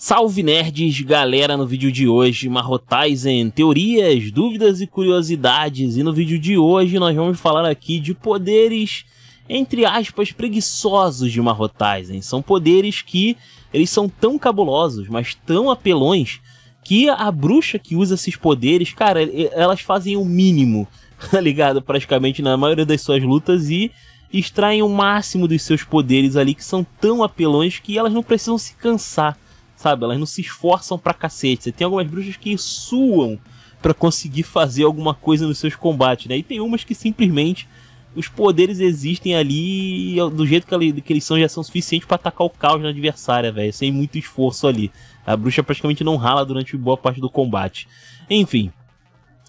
Salve nerds, galera, no vídeo de hoje, marrotais em teorias, dúvidas e curiosidades. E no vídeo de hoje nós vamos falar aqui de poderes, entre aspas, preguiçosos de Marrotizen. São poderes que eles são tão cabulosos, mas tão apelões, que a bruxa que usa esses poderes, cara, elas fazem o mínimo, tá ligado? Praticamente na maioria das suas lutas e extraem o máximo dos seus poderes ali, que são tão apelões que elas não precisam se cansar sabe? Elas não se esforçam pra cacete. Você tem algumas bruxas que suam para conseguir fazer alguma coisa nos seus combates, né? E tem umas que simplesmente os poderes existem ali é do jeito que, ela, que eles são já são suficientes para atacar o caos na adversária, velho, sem muito esforço ali. A bruxa praticamente não rala durante boa parte do combate. Enfim,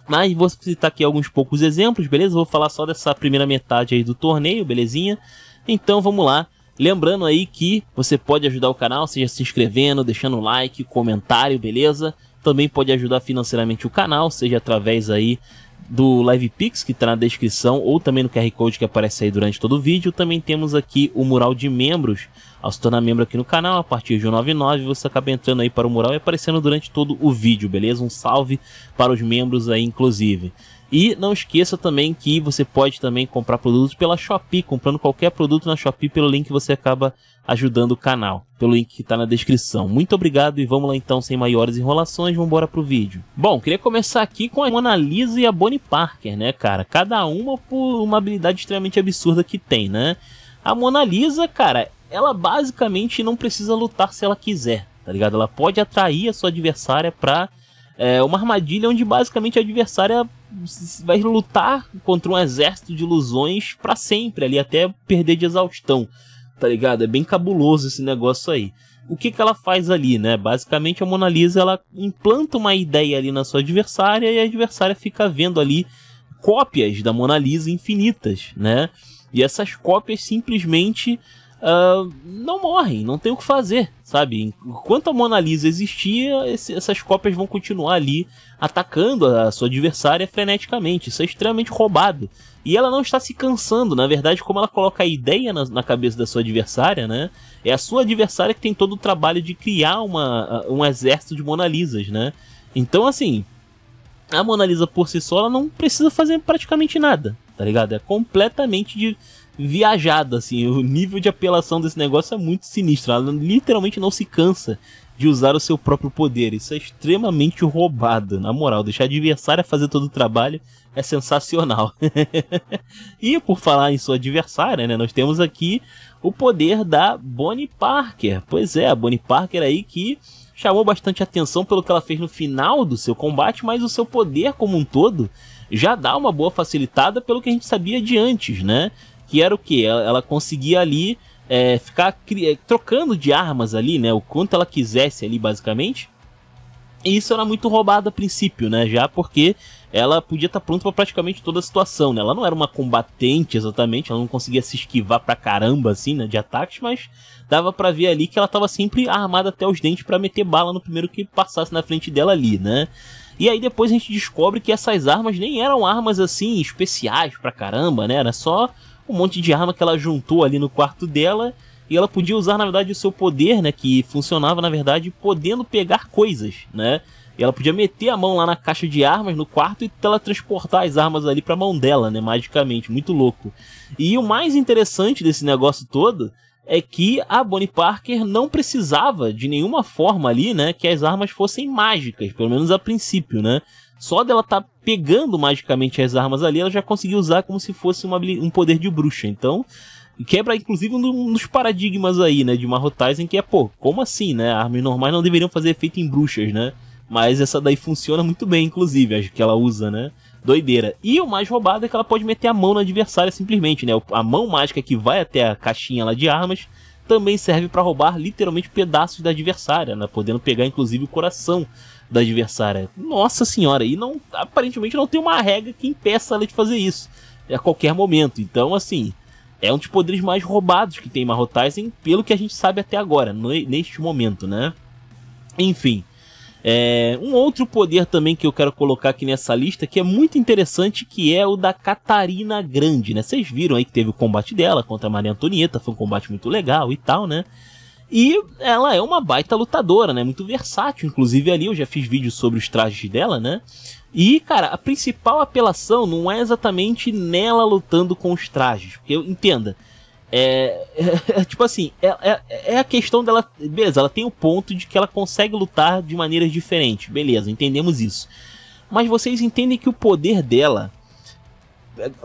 mas vou citar aqui alguns poucos exemplos, beleza? Vou falar só dessa primeira metade aí do torneio, belezinha? Então vamos lá. Lembrando aí que você pode ajudar o canal, seja se inscrevendo, deixando like, comentário, beleza? Também pode ajudar financeiramente o canal, seja através aí do Live Pix que está na descrição ou também no QR Code que aparece aí durante todo o vídeo. Também temos aqui o mural de membros. Ao se tornar membro aqui no canal, a partir de 99 você acaba entrando aí para o mural e aparecendo durante todo o vídeo, beleza? Um salve para os membros aí, inclusive. E não esqueça também que você pode também comprar produtos pela Shopee, comprando qualquer produto na Shopee pelo link que você acaba ajudando o canal, pelo link que está na descrição. Muito obrigado e vamos lá então, sem maiores enrolações, vamos embora pro vídeo. Bom, queria começar aqui com a Mona Lisa e a Bonnie Parker, né, cara? Cada uma por uma habilidade extremamente absurda que tem, né? A Mona Lisa, cara, ela basicamente não precisa lutar se ela quiser, tá ligado? Ela pode atrair a sua adversária pra é uma armadilha onde basicamente a adversária vai lutar contra um exército de ilusões para sempre ali, até perder de exaustão, tá ligado? É bem cabuloso esse negócio aí. O que, que ela faz ali, né? Basicamente a Mona Lisa ela implanta uma ideia ali na sua adversária e a adversária fica vendo ali cópias da Mona Lisa infinitas, né? E essas cópias simplesmente uh, não morrem, não tem o que fazer, sabe? Enquanto a Mona Lisa existia, esse, essas cópias vão continuar ali atacando a sua adversária freneticamente. Isso é extremamente roubado. E ela não está se cansando, na verdade, como ela coloca a ideia na, na cabeça da sua adversária, né? É a sua adversária que tem todo o trabalho de criar uma, um exército de Mona Lisas, né? Então, assim, a Mona Lisa por si só, ela não precisa fazer praticamente nada, tá ligado? É completamente de, viajado, assim. O nível de apelação desse negócio é muito sinistro. Ela literalmente não se cansa de usar o seu próprio poder. Isso é extremamente roubado, na moral. Deixar a adversária fazer todo o trabalho é sensacional. e por falar em sua adversária, né, nós temos aqui o poder da Bonnie Parker. Pois é, a Bonnie Parker aí que chamou bastante atenção pelo que ela fez no final do seu combate, mas o seu poder como um todo já dá uma boa facilitada pelo que a gente sabia de antes, né? que era o que? Ela, ela, conseguia ali é, ficar é, trocando de armas ali, né? O quanto ela quisesse ali, basicamente. E isso era muito roubado a princípio, né? Já porque ela podia estar tá pronta para praticamente toda a situação, né? Ela não era uma combatente exatamente, ela não conseguia se esquivar pra caramba assim, né, de ataques, mas dava para ver ali que ela estava sempre armada até os dentes para meter bala no primeiro que passasse na frente dela ali, né? E aí depois a gente descobre que essas armas nem eram armas assim especiais pra caramba, né? Era só um monte de arma que ela juntou ali no quarto dela. E ela podia usar, na verdade, o seu poder, né? Que funcionava, na verdade, podendo pegar coisas, né? E ela podia meter a mão lá na caixa de armas no quarto e teletransportar as armas ali para mão dela, né? Magicamente, muito louco. E o mais interessante desse negócio todo é que a Bonnie Parker não precisava de nenhuma forma ali, né? Que as armas fossem mágicas, pelo menos a princípio, né? Só dela tá pegando magicamente as armas ali, ela já conseguiu usar como se fosse uma, um poder de bruxa. Então, quebra inclusive um dos paradigmas aí, né, de Marrotais, em que é, pô, como assim, né? Armas normais não deveriam fazer efeito em bruxas, né? Mas essa daí funciona muito bem, inclusive, acho que ela usa, né? Doideira. E o mais roubado é que ela pode meter a mão no adversário simplesmente, né? A mão mágica que vai até a caixinha lá de armas também serve para roubar literalmente pedaços da adversária, né? podendo pegar inclusive o coração da adversária. Nossa senhora, e não aparentemente não tem uma regra que impeça ela de fazer isso a qualquer momento. Então, assim, é um dos poderes mais roubados que tem em pelo que a gente sabe até agora, neste momento, né? Enfim, é, um outro poder também que eu quero colocar aqui nessa lista, que é muito interessante, que é o da Catarina Grande, né? Vocês viram aí que teve o combate dela contra a Maria Antonieta, foi um combate muito legal e tal, né? E ela é uma baita lutadora, né? Muito versátil, inclusive ali eu já fiz vídeo sobre os trajes dela, né? E, cara, a principal apelação não é exatamente nela lutando com os trajes, porque entenda, é, é, tipo assim, é, é, é, a questão dela. Beleza, ela tem o ponto de que ela consegue lutar de maneiras diferentes. Beleza, entendemos isso. Mas vocês entendem que o poder dela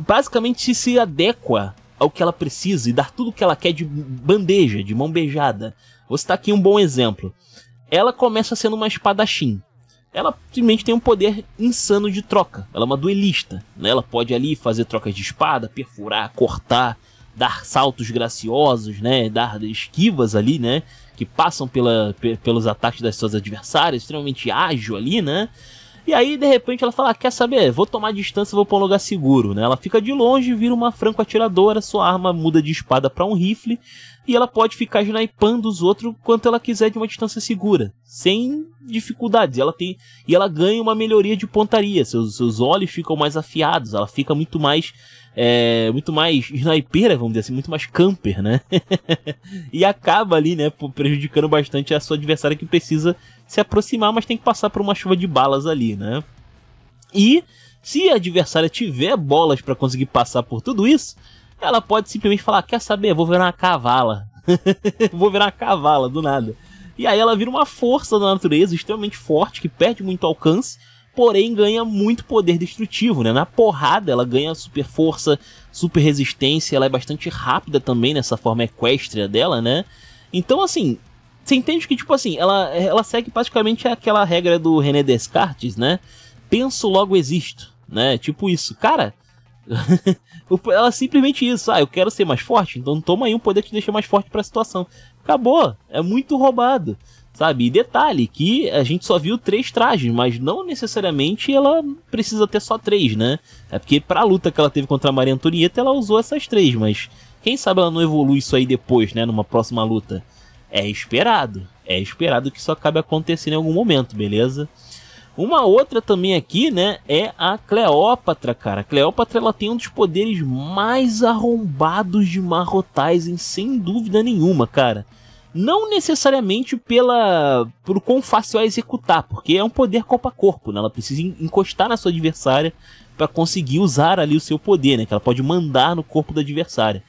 basicamente se adequa ao que ela precisa e dar tudo o que ela quer de bandeja, de mão beijada. Vou citar aqui um bom exemplo. Ela começa sendo uma espadachim. Ela simplesmente tem um poder insano de troca. Ela é uma duelista. Né? Ela pode ali fazer trocas de espada, perfurar, cortar dar saltos graciosos, né, dar esquivas ali, né, que passam pela, pelos ataques das suas adversárias, extremamente ágil ali, né? E aí, de repente, ela fala: ah, quer saber? Vou tomar distância, vou para um lugar seguro, né? Ela fica de longe, vira uma franco atiradora, sua arma muda de espada para um rifle, e ela pode ficar snipando os outros quanto ela quiser de uma distância segura, sem dificuldades. Ela tem e ela ganha uma melhoria de pontaria, seus, seus olhos ficam mais afiados, ela fica muito mais é, muito mais snipeira, vamos dizer assim, muito mais camper, né? e acaba ali, né, prejudicando bastante a sua adversária que precisa se aproximar, mas tem que passar por uma chuva de balas ali, né? E se a adversária tiver bolas para conseguir passar por tudo isso, ela pode simplesmente falar: Quer saber? Vou virar uma cavala. vou virar uma cavala do nada. E aí ela vira uma força da natureza extremamente forte que perde muito alcance porém ganha muito poder destrutivo, né? Na porrada ela ganha super força, super resistência, ela é bastante rápida também nessa forma equestria dela, né? Então, assim, você entende que, tipo assim, ela, ela segue praticamente aquela regra do René Descartes, né? Penso, logo existo, né? Tipo isso. Cara, ela simplesmente isso. Ah, eu quero ser mais forte, então toma aí um poder que te deixa mais forte para a situação. Acabou, é muito roubado. Sabe? E detalhe que a gente só viu três trajes, mas não necessariamente ela precisa ter só três, né? É porque para a luta que ela teve contra a Maria Antonieta, ela usou essas três, mas quem sabe ela não evolui isso aí depois, né? Numa próxima luta. É esperado. É esperado que isso acabe acontecendo em algum momento, beleza? Uma outra também aqui, né, é a Cleópatra, cara. A Cleópatra ela tem um dos poderes mais arrombados de Marrotais, sem dúvida nenhuma, cara. Não necessariamente pela por quão fácil é executar, porque é um poder corpo a corpo, né? Ela precisa encostar na sua adversária para conseguir usar ali o seu poder, né? Que ela pode mandar no corpo da adversária.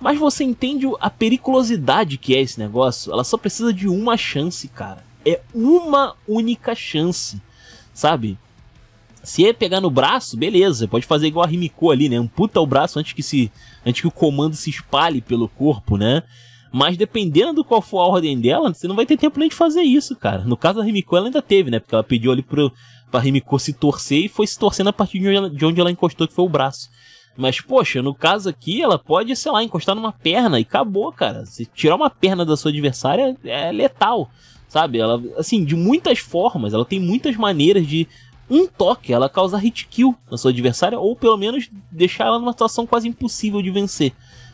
Mas você entende a periculosidade que é esse negócio? Ela só precisa de uma chance, cara. É uma única chance, sabe? Se é pegar no braço, beleza, pode fazer igual a Rimiko ali, né? Amputa o braço antes que se antes que o comando se espalhe pelo corpo, né? Mas dependendo do qual for a ordem dela, você não vai ter tempo nem de fazer isso, cara. No caso da Rimiko, ela ainda teve, né? Porque ela pediu ali pro, pra Rimiko se torcer e foi se torcendo a partir de onde, ela, de onde ela encostou, que foi o braço. Mas, poxa, no caso aqui, ela pode, sei lá, encostar numa perna e acabou, cara. Se tirar uma perna da sua adversária é letal, sabe? Ela, assim, de muitas formas, ela tem muitas maneiras de um toque ela causar hit kill na sua adversária ou pelo menos deixar ela numa situação quase impossível de vencer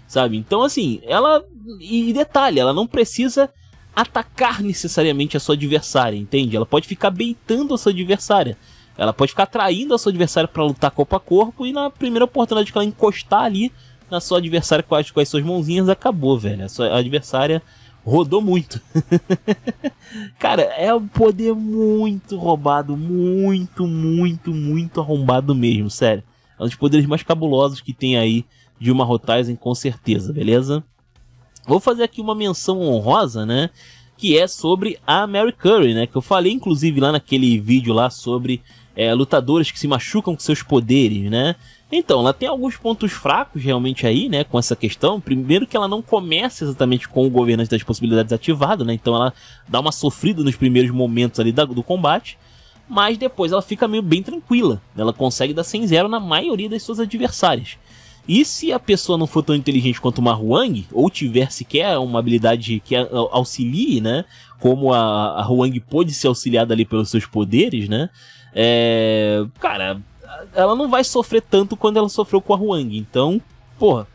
sabe? Então, assim, ela. E detalhe, ela não precisa atacar necessariamente a sua adversária, entende? Ela pode ficar beitando a sua adversária. Ela pode ficar traindo a sua adversária para lutar corpo a corpo e na primeira oportunidade que ela encostar ali na sua adversária com as, com as suas mãozinhas, acabou, velho. A sua adversária rodou muito. Cara, é um poder muito roubado, muito, muito, muito arrombado mesmo, sério. É um dos poderes mais cabulosos que tem aí de uma em com certeza, beleza? Vou fazer aqui uma menção honrosa, né? Que é sobre a Mary Curry, né? Que eu falei, inclusive, lá naquele vídeo lá sobre é, lutadores que se machucam com seus poderes, né? Então, ela tem alguns pontos fracos realmente aí, né, com essa questão. Primeiro que ela não começa exatamente com o governante das possibilidades ativado, né? Então ela dá uma sofrida nos primeiros momentos ali da, do combate, mas depois ela fica meio bem tranquila. Ela consegue dar 100 0 na maioria das suas adversárias. E se a pessoa não for tão inteligente quanto uma Huang, ou tiver sequer uma habilidade que auxilie, né? Como a, a Huang pôde ser auxiliada ali pelos seus poderes, né? É, cara, ela não vai sofrer tanto quando ela sofreu com a Huang. Então, porra,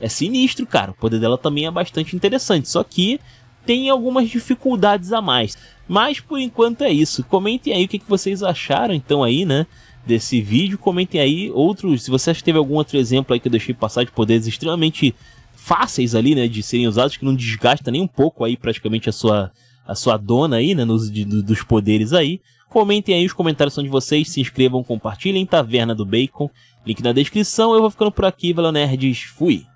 é sinistro, cara. O poder dela também é bastante interessante. Só que tem algumas dificuldades a mais. Mas por enquanto é isso. Comentem aí o que, que vocês acharam, então, aí, né? desse vídeo. Comentem aí outros, se você acha que teve algum outro exemplo aí que eu deixei passar de poderes extremamente fáceis ali, né, de serem usados, que não desgasta nem um pouco aí praticamente a sua a sua dona aí, né, nos, de, dos poderes aí. Comentem aí, os comentários são de vocês, se inscrevam, compartilhem, Taverna do Bacon, link na descrição. Eu vou ficando por aqui, valeu nerds, fui!